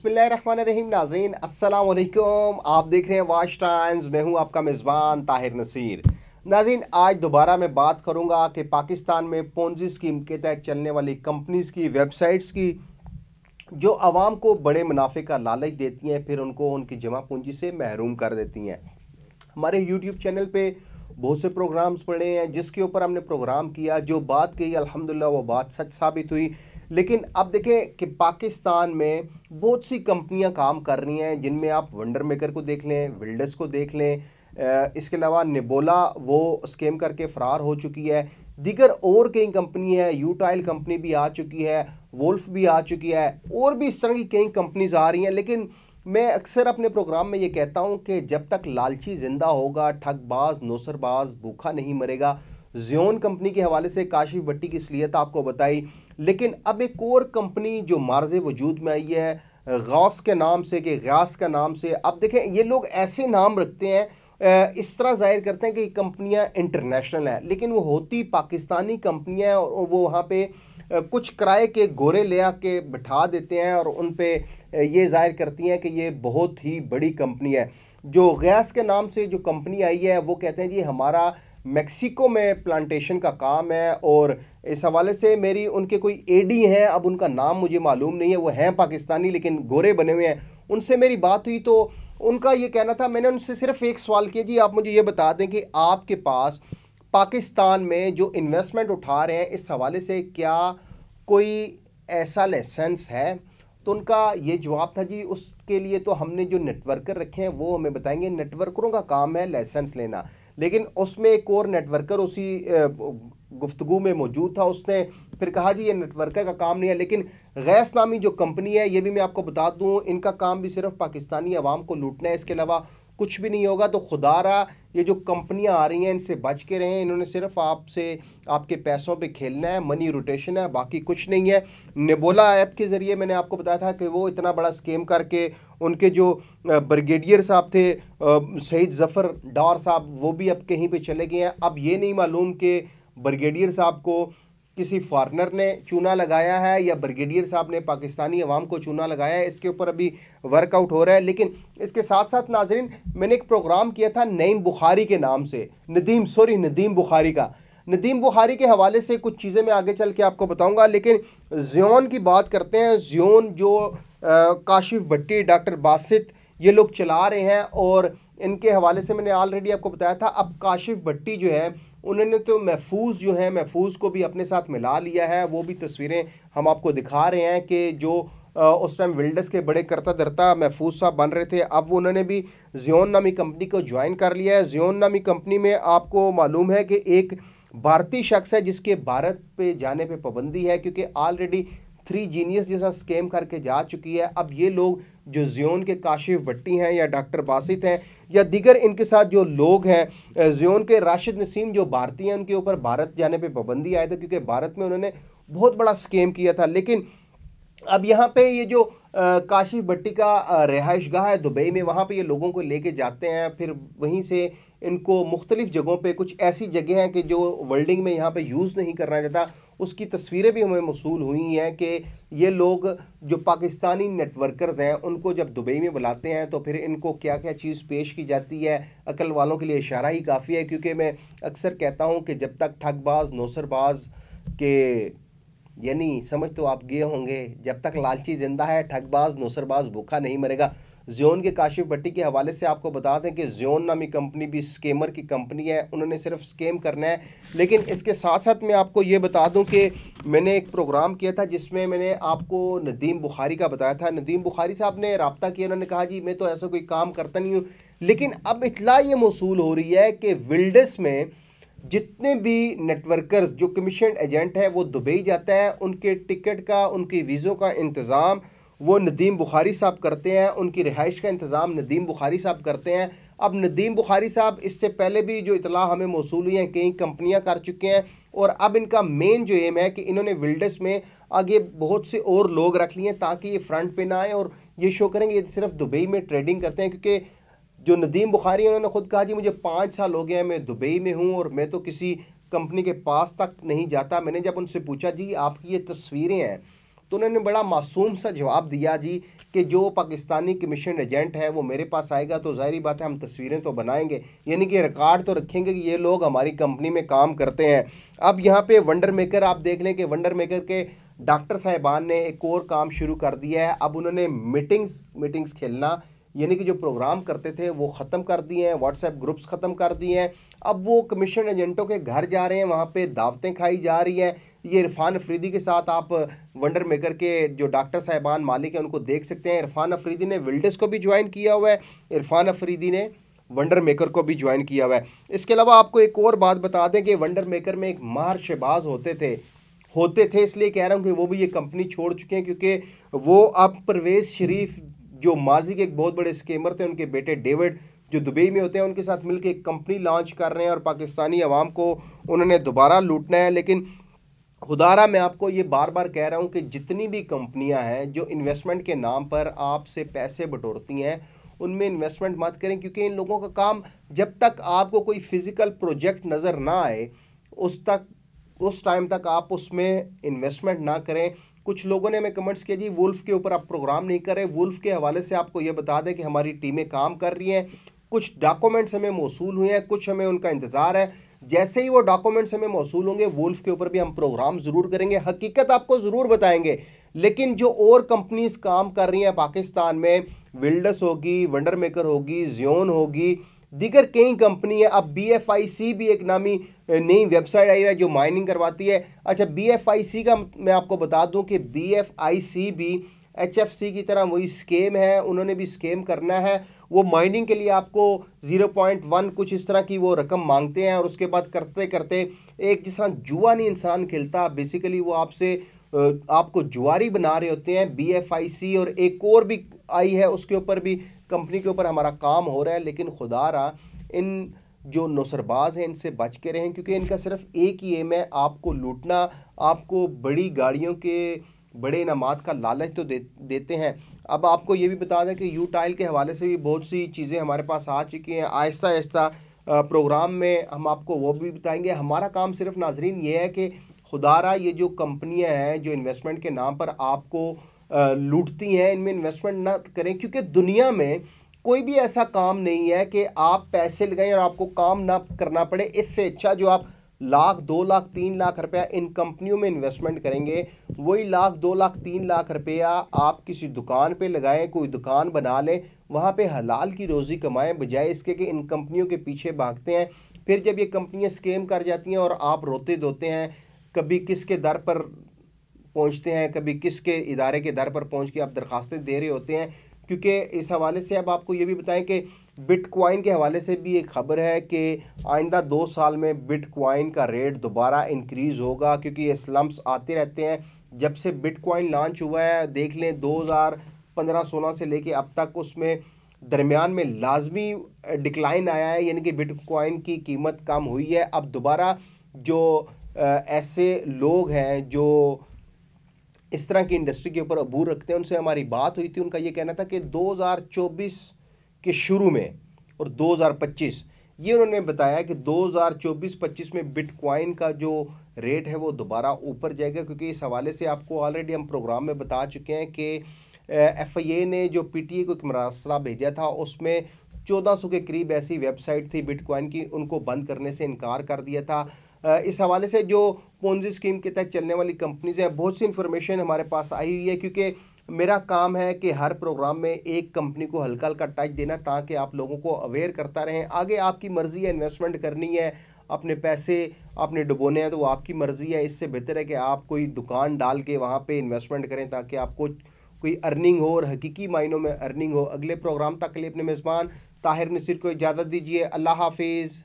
बसमीम नाजीन वालेकुम आप देख रहे हैं वाश टाइम्स मैं हूं आपका मेज़बान ताहिर नसीर नाजीन आज दोबारा मैं बात करूंगा कि पाकिस्तान में पोन्जी स्कीम के तहत चलने वाली कंपनीज़ की वेबसाइट्स की जो आवाम को बड़े मुनाफे का लालच देती हैं फिर उनको उनकी जमा पूंजी से महरूम कर देती हैं हमारे यूट्यूब चैनल पर बहुत से प्रोग्राम्स पढ़े हैं जिसके ऊपर हमने प्रोग्राम किया जो बात कही अल्हम्दुलिल्लाह वो बात सच साबित हुई लेकिन अब देखें कि पाकिस्तान में बहुत सी कंपनियां काम कर रही हैं जिनमें आप वंडर मेकर को देख लें विल्डर्स को देख लें इसके अलावा निबोला वो स्केम करके फ़रार हो चुकी है दीगर और कई कंपनी है यूटाइल कंपनी भी आ चुकी है वोल्फ भी आ चुकी है और भी इस तरह की कई कंपनीज आ रही हैं लेकिन मैं अक्सर अपने प्रोग्राम में ये कहता हूँ कि जब तक लालची ज़िंदा होगा ठगबाज नौसरबाज भूखा नहीं मरेगा जियोन कंपनी के हवाले से काशिफ भट्टी की असलियत आपको बताई लेकिन अब एक और कंपनी जो मार्ज वजूद में आई है गौस के नाम से कि गयास का नाम से अब देखें ये लोग ऐसे नाम रखते हैं इस तरह जाहिर करते हैं कि कंपनियां इंटरनेशनल हैं लेकिन वो होती पाकिस्तानी कंपनियां हैं और वो वहाँ पे कुछ किराए के गोरे ले आके बिठा देते हैं और उन पर ये जाहिर करती हैं कि ये बहुत ही बड़ी कंपनी है जो गैस के नाम से जो कंपनी आई है वो कहते हैं जी हमारा मेक्सिको में प्लांटेशन का काम है और इस हवाले से मेरी उनके कोई एडी हैं अब उनका नाम मुझे मालूम नहीं है वो हैं पाकिस्तानी लेकिन गोरे बने हुए हैं उनसे मेरी बात हुई तो उनका ये कहना था मैंने उनसे सिर्फ एक सवाल किया जी आप मुझे ये बता दें कि आपके पास पाकिस्तान में जो इन्वेस्टमेंट उठा रहे हैं इस हवाले से क्या कोई ऐसा लेसेंस है तो उनका ये जवाब था जी उसके लिए तो हमने जो नेटवर्कर रखे हैं वो हमें बताएंगे नेटवर्करों का काम है लाइसेंस लेना लेकिन उसमें एक और नेटवर्कर उसी गुफ्तगु में मौजूद था उसने फिर कहा जी ये नेटवर्कर का काम नहीं है लेकिन गैस नामी जो कंपनी है ये भी मैं आपको बता दूँ इनका काम भी सिर्फ पाकिस्तानी आवाम को लूटना है इसके अलावा कुछ भी नहीं होगा तो खुदा रहा ये जो कंपनियां आ रही हैं इनसे बच के रहें इन्होंने सिर्फ आपसे आपके पैसों पे खेलना है मनी रोटेशन है बाकी कुछ नहीं है नेबोला ऐप के ज़रिए मैंने आपको बताया था कि वो इतना बड़ा स्कीम करके उनके जो ब्रिगेडियर साहब थे शहीद ज़फ़र डार साहब वो भी अब कहीं पर चले गए हैं अब ये नहीं मालूम कि ब्रिगेडियर साहब को किसी फॉरनर ने चूना लगाया है या ब्रिगेडियर साहब ने पाकिस्तानी अवाम को चूना लगाया है इसके ऊपर अभी वर्कआउट हो रहा है लेकिन इसके साथ साथ नाजरीन मैंने एक प्रोग्राम किया था नईम बुखारी के नाम से नदीम सॉरी नदीम बुखारी का नदीम बुखारी के हवाले से कुछ चीज़ें मैं आगे चल के आपको बताऊँगा लेकिन ज्योन की बात करते हैं ज्योन जो आ, काशिफ भट्टी डॉक्टर बासित ये लोग चला रहे हैं और इनके हवाले से मैंने ऑलरेडी आपको बताया था अब काशिफ भट्टी जो है उन्होंने तो महफूज जो है महफूज को भी अपने साथ मिला लिया है वो भी तस्वीरें हम आपको दिखा रहे हैं कि जो उस टाइम विल्डर्स के बड़े करता धरता महफूज साहब बन रहे थे अब उन्होंने भी जियोन नामी कंपनी को ज्वाइन कर लिया है जियोन नामी कंपनी में आपको मालूम है कि एक भारतीय शख्स है जिसके भारत पे जाने पे पाबंदी है क्योंकि ऑलरेडी थ्री जीनियस जैसा स्केम करके जा चुकी है अब ये लोग जो जियोन के काशिफ भट्टी हैं या डॉक्टर बासित हैं या दिगर इनके साथ जो लोग हैं जियोन के राशिद नसीम जो भारतीय हैं उनके ऊपर भारत जाने पर पाबंदी आए थे क्योंकि भारत में उन्होंने बहुत बड़ा स्केम किया था लेकिन अब यहाँ पे ये जो काशी भट्टी का रिहाइश गाह है दुबई में वहाँ पे ये लोगों को लेके जाते हैं फिर वहीं से इनको मुख्तलिफ़ जगहों पे कुछ ऐसी जगह हैं कि जो वर्ल्डिंग में यहाँ पे यूज़ नहीं करना चाहता उसकी तस्वीरें भी हमें मौसू हुई हैं कि ये लोग जो पाकिस्तानी नेटवर्कर्स हैं उनको जब दुबई में बुलाते हैं तो फिर इनको क्या क्या चीज़ पेश की जाती है अकल वालों के लिए इशारा ही काफ़ी है क्योंकि मैं अक्सर कहता हूँ कि जब तक ठगबाज नौसरबाज के यानी समझ तो आप गए होंगे जब तक लालची जिंदा है ठगबाज नौसरबाज भूखा नहीं मरेगा जियोन के काशिफ भट्टी के हवाले से आपको बता दें कि जियोन नामी कंपनी भी स्केमर की कंपनी है उन्होंने सिर्फ स्केम करना है लेकिन इसके साथ साथ मैं आपको ये बता दूं कि मैंने एक प्रोग्राम किया था जिसमें मैंने आपको नदीम बुखारी का बताया था नदीम बुखारी साहब ने रबता किया उन्होंने कहा जी मैं तो ऐसा कोई काम करता नहीं हूँ लेकिन अब इतला ये मौसू हो रही है कि विल्डस में जितने भी नेटवर्कर्स जो कमीशन एजेंट हैं वो दुबई जाता है उनके टिकट का उनके वीज़ों का इंतज़ाम वो नदीम बुखारी साहब करते हैं उनकी रिहाइश का इंतज़ाम नदीम बुखारी साहब करते हैं अब नदीम बुखारी साहब इससे पहले भी जो इतला हमें मौसू हुई हैं कई कंपनियां कर चुके हैं और अब इनका मेन जो एम है कि इन्होंने विल्डस में आगे बहुत से और लोग रख लिए ताकि ये फ्रंट पे ना आए और ये शो करेंगे ये सिर्फ दुबई में ट्रेडिंग करते हैं क्योंकि जो नदीम बुखारी उन्होंने खुद कहा जी मुझे पाँच साल हो गए हैं मैं दुबई में हूँ और मैं तो किसी कंपनी के पास तक नहीं जाता मैंने जब उनसे पूछा जी आपकी ये तस्वीरें हैं तो उन्होंने बड़ा मासूम सा जवाब दिया जी कि जो पाकिस्तानी कमीशन एजेंट है वो मेरे पास आएगा तो ज़ाहरी बात है हम तस्वीरें तो बनाएंगे यानी कि रिकॉर्ड तो रखेंगे कि ये लोग हमारी कंपनी में काम करते हैं अब यहाँ पे वंडर मेकर आप देख लें कि वंडर मेकर के डॉक्टर साहिबान ने एक और काम शुरू कर दिया है अब उन्होंने मीटिंग्स मीटिंग्स खेलना यानी कि जो प्रोग्राम करते थे वो ख़त्म कर दिए हैं व्हाट्सएप ग्रुप्स ख़त्म कर दिए हैं अब वो कमीशन एजेंटों के घर जा रहे हैं वहाँ पे दावतें खाई जा रही हैं ये इरफान अफरीदी के साथ आप वंडर मेकर के जो डॉक्टर साहिबान मालिक हैं उनको देख सकते हैं इरफान अफरीदी ने विल्डस को भी ज्वाइन किया हुआ है इरफान अफरीदी ने वंडर मेकर को भी ज्वाइन किया हुआ है इसके अलावा आपको एक और बात बता दें कि वंडर मेकर में एक माहर शहबाज होते थे होते थे इसलिए कह रहा हूँ कि वो भी ये कंपनी छोड़ चुके हैं क्योंकि वो अब परवेज़ शरीफ जो माजी के एक बहुत बड़े स्केमर थे उनके बेटे डेविड जो दुबई में होते हैं उनके साथ मिलकर एक कंपनी लॉन्च कर रहे हैं और पाकिस्तानी आवाम को उन्होंने दोबारा लूटना है लेकिन खुदारा मैं आपको ये बार बार कह रहा हूँ कि जितनी भी कंपनियाँ हैं जो इन्वेस्टमेंट के नाम पर आपसे पैसे बटोरती हैं उनमें इन्वेस्टमेंट मत करें क्योंकि इन लोगों का काम जब तक आपको कोई फिज़िकल प्रोजेक्ट नज़र ना आए उस तक उस टाइम तक आप उसमें इन्वेस्टमेंट ना करें कुछ लोगों ने हमें कमेंट्स किया जी वुल्फ के ऊपर आप प्रोग्राम नहीं करें वुल्फ के हवाले से आपको ये बता दें कि हमारी टीमें काम कर रही हैं कुछ डॉक्यूमेंट्स हमें मौसू हुए हैं कुछ हमें उनका इंतज़ार है जैसे ही वो डॉक्यूमेंट्स हमें मौसू होंगे वुल्फ के ऊपर भी हम प्रोग्राम ज़रूर करेंगे हकीकत आपको ज़रूर बताएंगे लेकिन जो और कंपनीज काम कर रही हैं पाकिस्तान में विल्डस होगी वंडर मेकर होगी जियोन होगी दीगर कई कंपनी है अब बी एफ आई सी भी एक नामी नई वेबसाइट आई है जो माइनिंग करवाती है अच्छा बी एफ आई सी का मैं आपको बता दूं कि बी एफ आई सी भी एच एफ सी की तरह वही स्केम है उन्होंने भी स्केम करना है वो माइनिंग के लिए आपको ज़ीरो पॉइंट वन कुछ इस तरह की वो रकम मांगते हैं और उसके बाद करते करते एक जिस तरह जुआ नहीं इंसान खेलता बेसिकली वो आपसे आपको जुआरी बना रहे होते हैं बी एफ आई सी और एक और भी आई है उसके ऊपर भी कंपनी के ऊपर हमारा काम हो रहा है लेकिन खुदा रहा इन जो नौसरबाज हैं इनसे बच के रहें क्योंकि इनका सिर्फ एक ही एम है आपको लूटना आपको बड़ी गाड़ियों के बड़े इनामत का लालच तो दे देते हैं अब आपको ये भी बता दें कि यू टाइल के हवाले से भी बहुत सी चीज़ें हमारे पास आ चुकी हैं आहिस्ता आहिस्ता प्रोग्राम में हम आपको वो भी बताएंगे हमारा काम सिर्फ नाजरीन ये है कि खुदारा ये जो कंपनियां हैं जो इन्वेस्टमेंट के नाम पर आपको लूटती हैं इनमें इन्वेस्टमेंट ना करें क्योंकि दुनिया में कोई भी ऐसा काम नहीं है कि आप पैसे लगाएं और आपको काम ना करना पड़े इससे अच्छा जो आप लाख दो लाख तीन लाख रुपया इन कंपनियों में इन्वेस्टमेंट करेंगे वही लाख दो लाख तीन लाख रुपया आप किसी दुकान पे लगाएं कोई दुकान बना लें वहाँ पे हलाल की रोज़ी कमाएं बजाय इसके कि इन कंपनियों के पीछे भागते हैं फिर जब ये कंपनियाँ स्केम कर जाती हैं और आप रोते धोते हैं कभी किसके दर पर पहुंचते हैं कभी किसके इदारे के दर पर पहुंच के आप दरखास्तें दे रहे होते हैं क्योंकि इस हवाले से अब आपको ये भी बताएं कि बिटकॉइन के हवाले से भी एक खबर है कि आइंदा दो साल में बिटकॉइन का रेट दोबारा इंक्रीज़ होगा क्योंकि ये स्लम्स आते रहते हैं जब से बिटकॉइन लॉन्च हुआ है देख लें 2015 सोलह से लेके अब तक उसमें दरमियान में लाजमी डिक्लाइन आया है यानी कि बिटकॉइन की कीमत कम हुई है अब दोबारा जो ऐसे लोग हैं जो इस तरह की इंडस्ट्री के ऊपर अबूर रखते हैं उनसे हमारी बात हुई थी उनका ये कहना था कि 2024 के शुरू में और 2025 ये उन्होंने बताया कि 2024-25 में बिटकॉइन का जो रेट है वो दोबारा ऊपर जाएगा क्योंकि इस हवाले से आपको ऑलरेडी हम प्रोग्राम में बता चुके हैं कि एफ आई ए ने जो पी टी ए को एक मरासला भेजा था उसमें 1400 के करीब ऐसी वेबसाइट थी बिटकॉइन की उनको बंद करने से इनकार कर दिया था इस हवाले से जो पोन्जी स्कीम के तहत चलने वाली कंपनीज़ हैं बहुत सी इन्फॉर्मेशन हमारे पास आई हुई है क्योंकि मेरा काम है कि हर प्रोग्राम में एक कंपनी को हल्का हल्का टच देना ताकि आप लोगों को अवेयर करता रहें आगे आपकी मर्ज़ी है इन्वेस्टमेंट करनी है अपने पैसे आपने डुबोने हैं तो वो आपकी मर्ज़ी है इससे बेहतर है कि आप कोई दुकान डाल के वहाँ पे इन्वेस्टमेंट करें ताकि आपको कोई अर्निंग हो और हकीकी मायनों में अर्निंग हो अगले प्रोग्राम तक के लिए अपने मेज़बान ताहिर नसीर को इजाज़त दीजिए अल्लाह हाफिज़